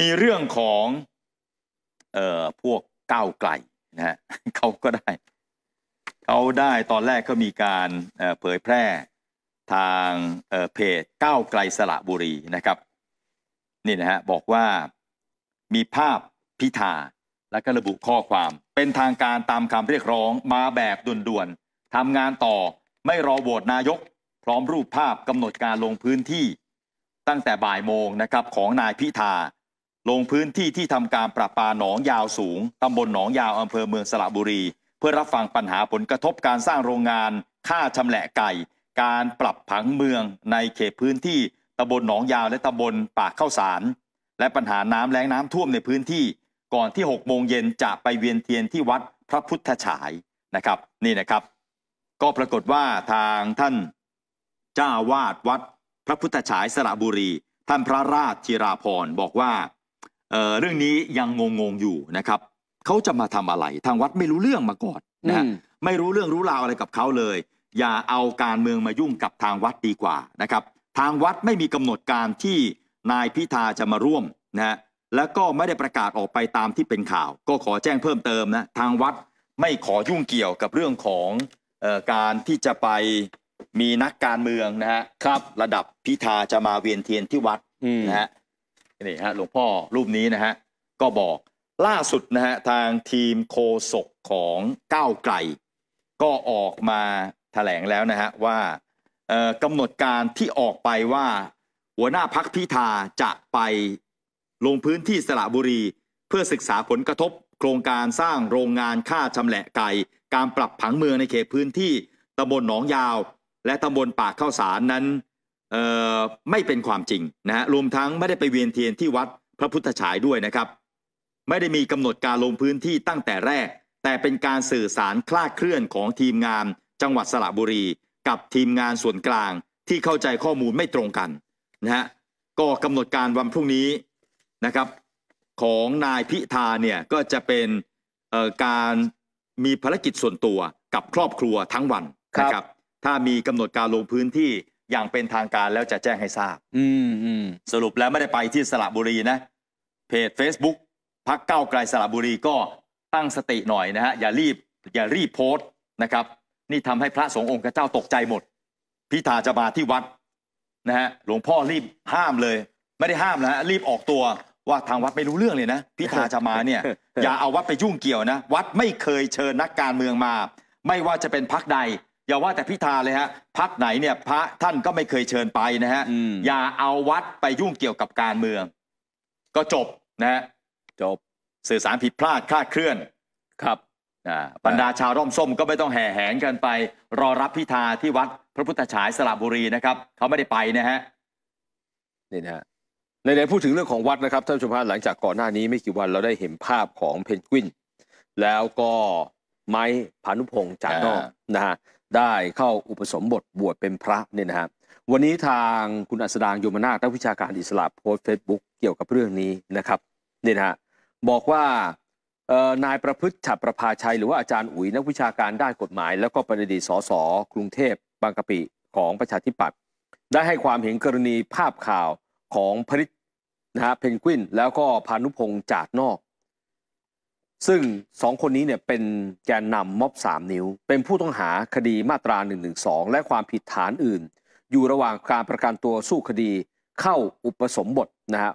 มีเรื่องของเอ่อพวกก้าวไกลนะฮะเขาก็ได้เขาได้ตอนแรกก็มีการเผยแพร่ทางเพจก้าวไกลสระบุรีนะครับนี่นะฮะบอกว่ามีภาพพิธาและก็ระบุข้อความ เป็นทางการตามคำเรียกร้องมาแบบด่วนๆทำงานต่อไม่รอโหวตนายก พร้อมรูปภาพกำหนดการลงพื้นที่ตั้งแต่บ่ายโมงนะครับของนายพิธาลงพื้นที่ที่ทำการประปาหนองยาวสูง ตำบลหนองยาวอำเภอเมืองสระบุรี เพื่อรับฟังปัญหาผลกระทบการสร้างโรงงานค่าชำแหละไก่ การปรับผังเมืองในเขตพื้นที่ตำบลหนองยาวและตำบลปากเข้าสาร และปัญหาน้ำแล้งน้ำท่วมในพื้นที่ ก่อนที่6โมงเย็นจะไปเวียนเทียนที่วัดพระพุทธฉายนะครับ นี่นะครับ ก็ปรากฏว่าทางท่านเจ้าวาดวัด พระพุทธฉายสระบุรี ท่านพระราชธีราพรบอกว่าเรื่องนี้ยังงงงอยู่นะครับ เขาจะมาทำอะไร ทางวัดไม่รู้เรื่องมาก่อนนะฮะมไม่รู้เรื่องรู้ราวอะไรกับเขาเลย อย่าเอาการเมืองมายุ่งกับทางวัดดีกว่านะครับ ทางวัดไม่มีกำหนดการที่นายพิธาจะมาร่วมนะฮะและก็ไม่ได้ประกาศออกไปตามที่เป็นข่าว ก็ขอแจ้งเพิ่มเติมนะทางวัดไม่ขอยุ่งเกี่ยวกับเรื่องของออการที่จะไปมีนักการเมืองนะฮะครับ ระดับพิธาจะมาเวียนเทียนที่วัดนะฮะนี่ฮะหลวงพ่อรูปนี้นะฮะก็บอกล่าสุดนะฮะทางทีมโคศกของก้าวไกล ก็ออกมาถแถลงแล้วนะฮะว่ากำหนดการที่ออกไปว่า หัวหน้าพักพิธาจะไปลงพื้นที่สระบุรี เพื่อศึกษาผลกระทบ โครงการสร้างโรงงานฆ่าชำแหละไก่การปรับผังเมืองในเขตพื้นที่ตำบลหนองยาว และตำบลปากเข้าสารนั้นไม่เป็นความจริงนะฮะรวมทั้งไม่ได้ไปเวียนเทียนที่วัดพระพุทธฉายด้วยนะครับ ไม่ได้มีกำหนดการลงพื้นที่ตั้งแต่แรก แต่เป็นการสื่อสารคลาดเคลื่อนของทีมงานจังหวัดสระบุรี กับทีมงานส่วนกลางที่เข้าใจข้อมูลไม่ตรงกันนะฮะก็กำหนดการวันพรุ่งนี้นะครับของนายพิธาเนี่ยก็จะเป็นการมีภารกิจส่วนตัว กับครอบครัวทั้งวันนะครับถ้ามีกำหนดการลงพื้นที่อย่างเป็นทางการแล้วจะแจ้งให้ทราบ อืมอืมสรุปแล้วไม่ได้ไปที่สระบุรีนะ เพจ Facebook พักเก้าไกลสระบุรีก็ตั้งสติหน่อยนะฮะอย่ารีบ อย่ารีบโพสต์นะครับ นี่ทำให้พระสงฆ์องค์เจ้าตกใจหมดพิธาจะมาที่วัดนะฮะหลวงพ่อรีบห้ามเลย ไม่ได้ห้ามนะฮะรีบออกตัว ว่าทางวัดไม่รู้เรื่องเลยนะพิธาจะมาเนี่ย อย่าเอาวัดไปยุ่งเกี่ยวนะวัดไม่เคยเชิญนักการเมืองมา ไม่ว่าจะเป็นพักใดอย่าว่าแต่พิธาเลยฮะพักไหนเนี่ย พระท่านก็ไม่เคยเชิญไปนะฮะอย่าเอาวัดไปยุ่งเกี่ยวกับการเมือง ก็จบนะฮะจบสื่อสารผิดพลาดคลาดเคลื่อน ครับบรรดาชาวร่อมส้มก็ไม่ต้องแห่แหงกันไป รอรับพิธาที่วัดพระพุทธฉายสระบุรีนะครับ เขาไม่ได้ไปนะฮะนี่นะฮะในในพูดถึงเรื่องของวัดนะครับท่านผู้ชมานหลังจากก่อนหน้านี้ไม่กี่วันเราได้เห็นภาพของเพนกวินแล้วก็ไม้พานุพงศ์จากนอกนะฮะได้เข้าอุปสมบทบวชเป็นพระเนี่ยนะฮะวันนี้ทางคุณอัศดางยมนาคนักวิชาการอิสระโพสต์เฟซบุ๊กเกี่ยวกับเรื่องนี้นะครับเนี่ยนะฮะบอกว่านายประพฤติฉับประภาชัย หรือว่าอาจารย์อุ๋ยนักวิชาการด้านกฎหมาย แล้วก็ปปะดิดี์สสกรุงเทพ บางกะปิ ของประชาธิปัตย์ได้ให้ความเห็นกรณีภาพข่าวของพริตนะฮะเพนกวิน แล้วก็พานุพงศ์จากนอกซึ่งสองคนนี้เนี่ยเป็นแกนนำม็อบ3 นิ้ว เป็นผู้ต้องหาคดีมาตรา1นึและความผิดฐานอื่น อยู่ระหว่างการประกันตัวสู้คดีเข้าอุปสมบทนะฮะ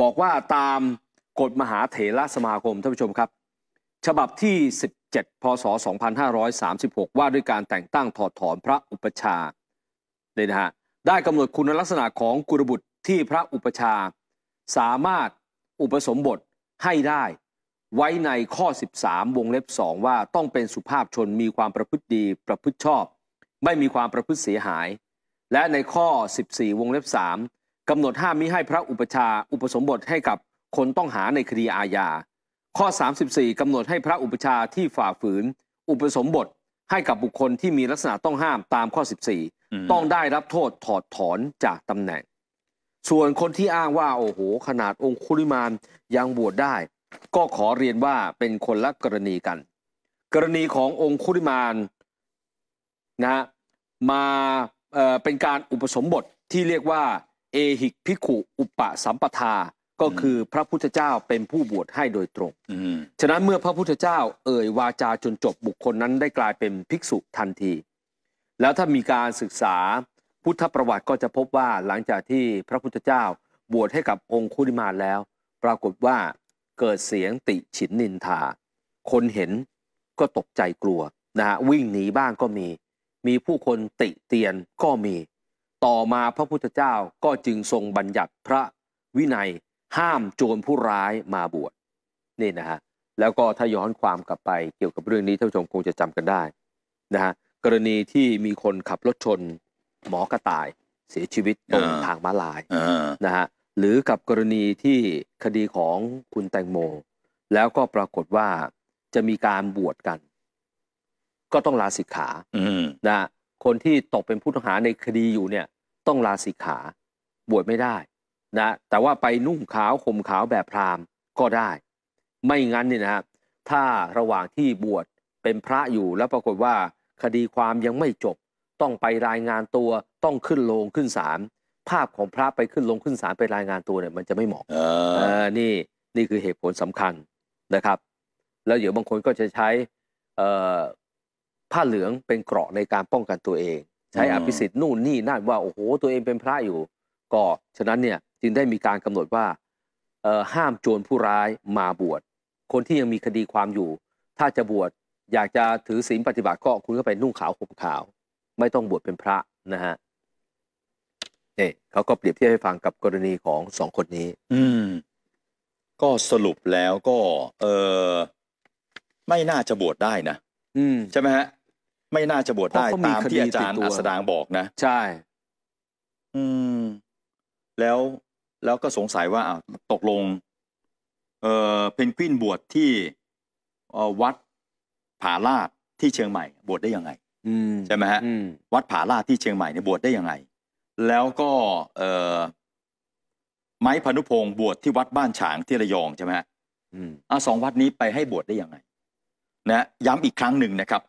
บอกว่าตามกฎมหาเถรสมาคมท่านผู้ชมครับ ฉบับที่ 17พศ2536ว่าด้วยการแต่งตั้งถอดถอนพระอุปชาเนี่ยนะฮะได้กำหนดคุณลักษณะของกุลบุตรที่พระอุปชา สามารถอุปสมบทให้ได้ไว้ในข้อ 13 วงเล็บ2ว่าต้องเป็นสุภาพชนมีความประพฤติดีประพฤติชอบ ไม่มีความประพฤติเสียหาย และในข้อ 14วงเล็บ3กำหนดห้ามมิให้พระอุปชาอุปสมบทให้กับคนต้องหาในคดีอาญา ข้อ 34กำหนดให้พระอุปชาที่ฝ่าฝืน อุปสมบทให้กับบุคคลที่มีลักษณะต้องห้ามตามข้อ 14 ต้องได้รับโทษถอดถอนจากตำแหน่ง ส่วนคนที่อ้างว่าโอ้โห ขนาดองคุลิมานยังบวชได้ก็ขอเรียนว่าเป็นคนละกรณีกัน กรณีขององคุริมานนะฮะมาเเป็นการอุปสมบทที่เรียกว่า เอหิกพิขุอุปสัมปทาก็คือพระพุทธเจ้าเป็นผู้บวชให้โดยตรงฉะนั้นเมื่อพระพุทธเจ้าเอ่ยวาจาจนจบบุคคลนั้นได้กลายเป็นภิกษุทันที แล้วถ้ามีการศึกษาพุทธประวัติก็จะพบว่าหลังจากที่พระพุทธเจ้าบวชให้กับองค์คุริมานแล้ว ปรากฏว่าเกิดเสียงติฉินนินทา คนเห็นก็ตกใจกลัวนะฮะวิ่งหนีบ้างก็มี มีผู้คนติเตียนก็มีต่อมาพระพุทธเจ้าก็จึงทรงบัญญัติพระวินัยห้ามโจรผู้ร้ายมาบวชนี่นะฮะแล้วก็ถ้าย้อนความกลับไปเกี่ยวกับเรื่องนี้ ท่านผู้ชมคงจะจำกันได้นะฮะกรณีที่มีคนขับรถชนหมอกระต่ายเสียชีวิตบนทางม้าลายนะฮะหรือกับกรณีที่คดีของคุณแตงโมแล้วก็ปรากฏว่าจะมีการบวชกัน ก็ต้องลาสิกขานะ คนที่ตกเป็นผู้ต้องหาในคดีอยู่เนี่ย ต้องลาสิกขา บวชไม่ได้ นะ แต่ว่าไปนุ่งขาวข่มขาวแบบพราหมณ์ก็ได้ ไม่งั้นเนี่ยนะถ้าระหว่างที่บวชเป็นพระอยู่ แล้วปรากฏว่าคดีความยังไม่จบ ต้องไปรายงานตัว ต้องขึ้นโลงขึ้นศาลภาพของพระไปขึ้นลงขึ้นศาลไปรายงานตัวเนี่ยมันจะไม่เหมาะนี่นี่คือเหตุผลสำคัญนะครับ แล้วเดี๋ยวบางคนก็จะใช้ผ้าเหลืองเป็นเกราะในการป้องกันตัวเอง ใช้อภิสิทธิ์นู่นนี่นั่นว่าโอ้โหตัวเองเป็นพระอยู่ ก็ฉะนั้นเนี่ยจึงได้มีการกำหนดว่าห้ามโจรผู้ร้ายมาบวช คนที่ยังมีคดีความอยู่ ถ้าจะบวชอยากจะถือศีลปฏิบัติก็คุณก็ไปนุ่งขาวห่มขาวไม่ต้องบวชเป็นพระนะฮะเนี่ยเขาก็เปรียบเทียบให้ฟังกับกรณีของสองคนนี้ อืม ก็สรุปแล้วก็ เออไม่น่าจะบวชได้นะอืมใช่ไหมฮะ ไม่น่าจะบวชได้ตามที่อาจารย์อัสดางบอกนะ ใช่ อืม แล้วแล้วก็สงสัยว่าอตกลง เออเพนกวินบวชที่วัดผาลาดที่เชียงใหม่บวชได้ยังไงอืมใช่ไหมฮะอืมวัดผาลาดที่เชียงใหม่เนี่ยบวชได้ยังไงแล้วก็ไม้พนุพงศ์บวชที่วัดบ้านฉางที่ระยองใช่ไหมฮะอ่าสองวัดนี้ไปให้บวชได้ยังไง นะ ย้ำอีกครั้งหนึ่งนะครับ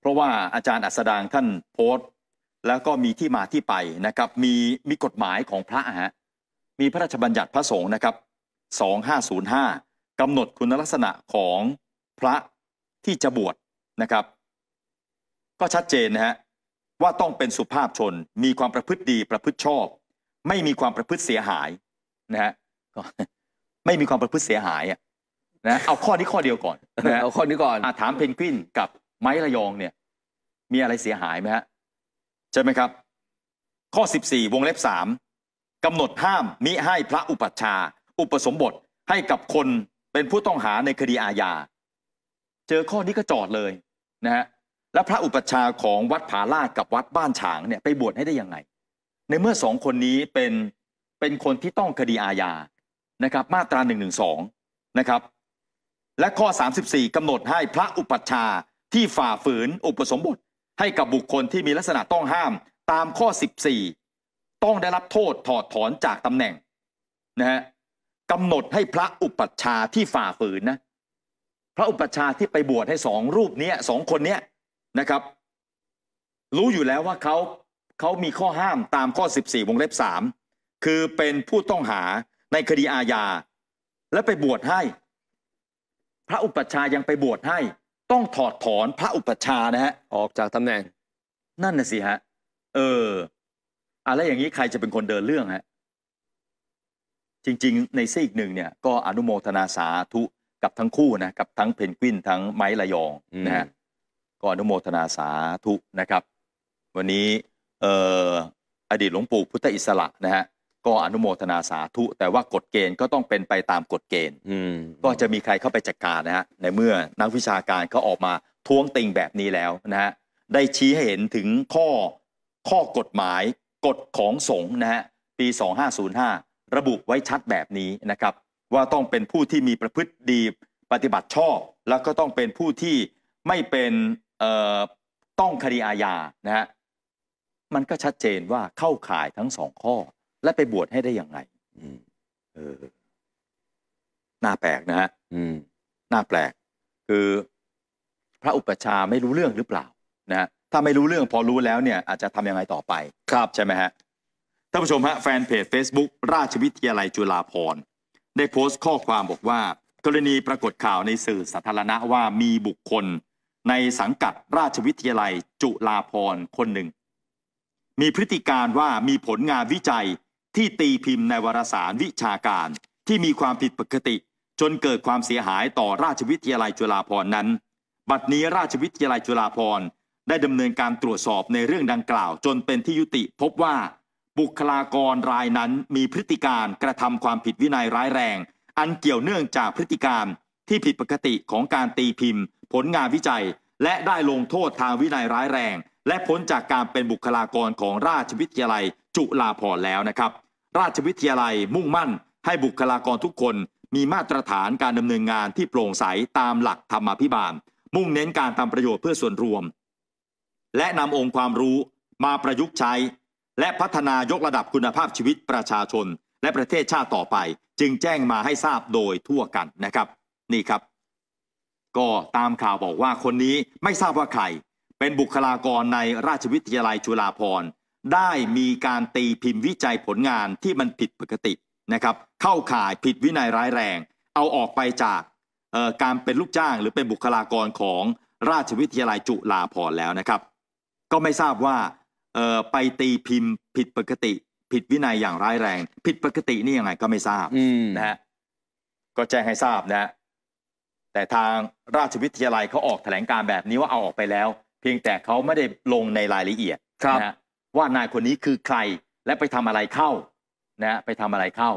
เพราะว่าอาจารย์อัสดางท่านโพสต์ แล้วก็มีที่มาที่ไปนะครับ มีมีกฎหมายของพระฮะ มีพระราชบัญญัติพระสงฆ์นะครับ 2505กำหนดคุณลักษณะของพระที่จะบวชนะครับ ก็ชัดเจนนะฮะว่าต้องเป็นสุภาพชนมีความประพฤติดีประพฤติชอบ ไม่มีความประพฤติเสียหาย นะฮะไม่มีความประพฤติเสียหายอ่ะนะเอาข้อนี้ข้อเดียวก่อนนะเอาข้อนี้ก่อนอถามเพนกวินกับไม้ระยองเนี่ย มีอะไรเสียหายไหมฮะใช่ไหมครับ ข้อ 14วงเล็บสามกำหนดห้ามมิให้พระอุปัชฌาย์อุปสมบทให้กับคนเป็นผู้ต้องหาในคดีอาญา เจอข้อนี้ก็จอดเลย นะฮะและพระอุปชาของวัดผาลาดกับวัดบ้านฉางเนี่ยไปบวชให้ได้ยังไงในเมื่อสองคนนี้เป็นเป็นคนที่ต้องคดีอาญานะครับ มาตรา1นึนะครับ และข้อ 34 กำหนดให้พระอุปัชฌาย์ที่ฝ่าฝืน อุปสมบท ให้กับบุคคลที่มีลักษณะต้องห้าม ตามข้อ 14 ต้องได้รับโทษถอดถอนจากตำแหน่งนะฮะกำหนดให้พระอุปัชฌาย์ที่ฝ่าฝืนนะพระอุปัชฌาย์ที่ไปบวชให้สองรูปนี้สองคนเนี้ยนะครับ รู้อยู่แล้วว่าเขาเขามีข้อห้ามตามข้อ 14 วงเล็บ 3 คือเป็นผู้ต้องหาในคดีอาญาและไปบวชให้ พระอุปัชฌาย์ยังไปบวชให้ ต้องถอดถอนพระอุปัชฌาย์นะฮะออกจากตำแหน่ง นั่นน่ะสิฮะเอออะไรอย่างนี้ใครจะเป็นคนเดินเรื่องฮะจริง ๆ ในซีกหนึ่งเนี่ย ก็อนุโมทนาสาธุกับทั้งคู่นะกับ ทั้งเพนกวินทั้งไม้ระยองนะฮะก็อนุโมทนาสาธุนะครับ วันนี้อดีตหลวงปู่พุทธอิสระนะฮะก็อนุโมทนาสาธุ แต่ว่ากฎเกณฑ์ก็ต้องเป็นไปตามกฎเกณฑ์ก็จะมีใครเข้าไปจัดการนะฮะในเมื่อนักวิชาการเขาออกมาท้วงติงแบบนี้แล้วนะฮะได้ชี้ให้เห็นถึงข้อข้อกฎหมายกฎของสงฆ์นะฮะปี2505ระบุไว้ชัดแบบนี้นะครับ ว่าต้องเป็นผู้ที่มีประพฤติดีปฏิบัติชอบแล้วก็ต้องเป็นผู้ที่ไม่เป็นต้องคดีอาญานะฮะมันก็ชัดเจนว่าเข้าข่ายทั้งสองข้อ และไปบวชให้ได้อย่างไงเออน่าแปลกนะฮะน่าแปลก คือ พระอุปชาไม่รู้เรื่องหรือเปล่านะฮะถ้าไม่รู้เรื่องพอรู้แล้วเนี่ย อาจจะทำยังไงต่อไป ครับใช่ไหมฮะท่านผู้ชมฮะแฟนเพจ Facebook ราชวิทยาลัยจุฬาภรณ์ได้โพสต์ข้อความบอกว่า กรณีปรากฏข่าวในสื่อสาธารณะว่ามีบุคคลในสังกัดราชวิทยาลัยจุฬาภรณ์คนหนึ่ง มีพฤติการว่ามีผลงานวิจัยที่ตีพิมพ์ในวารสารวิชาการ ที่มีความผิดปกติ จนเกิดความเสียหายต่อราชวิทยาลัยจุฬาภรณ์นั้น บัดนี้ราชวิทยาลัยจุฬาภรณ์ ได้ดำเนินการตรวจสอบในเรื่องดังกล่าว จนเป็นที่ยุติ พบว่า บุคลากรรายนั้นมีพฤติการกระทำความผิดวินัยร้ายแรง อันเกี่ยวเนื่องจากพฤติการที่ผิดปกติของการตีพิมพ์ผลงานวิจัยและได้ลงโทษทางวินัยร้ายแรง และพ้นจากการเป็นบุคลากรของราชวิทยาลัยจุฬาภรณ์แล้วนะครับ ราชวิทยาลัย มุ่งมั่น ให้บุคลากรทุกคนมีมาตรฐานการดำเนินงานที่โปร่งใสตามหลักธรรมาภิบาล มุ่งเน้นการทำประโยชน์เพื่อส่วนรวม และนำองค์ความรู้มาประยุกต์ใช้ และพัฒนายกระดับคุณภาพชีวิตประชาชน และประเทศชาติต่อไป จึงแจ้งมาให้ทราบโดยทั่วกันนะครับ นี่ครับก็ตามข่าวบอกว่าคนนี้ไม่ทราบว่าใคร เป็นบุคลากรในราชวิทยาลัยจุฬาภรณ์ ได้มีการตีพิมพ์วิจัยผลงานที่มันผิดปกตินะครับ เข้าข่ายผิดวินัยร้ายแรง เอาออกไปจากการเป็นลูกจ้างหรือเป็นบุคลากรของราชวิทยาลัยจุฬาภรณ์แล้วนะครับ ก็ไม่ทราบว่าไปตีพิมพ์ผิดปกติ ผิดวินัยอย่างร้ายแรง ผิดปกตินี่ยังไงก็ไม่ทราบนะฮะก็แจ้งให้ทราบนะแต่ทางราชวิทยาลัยเขาออกแถลงการแบบนี้ว่าเอาออกไปแล้ว เพียงแต่เขาไม่ได้ลงในรายละเอียดนะว่านายคนนี้คือใครและไปทำอะไรเข้านะไปทำอะไรเข้า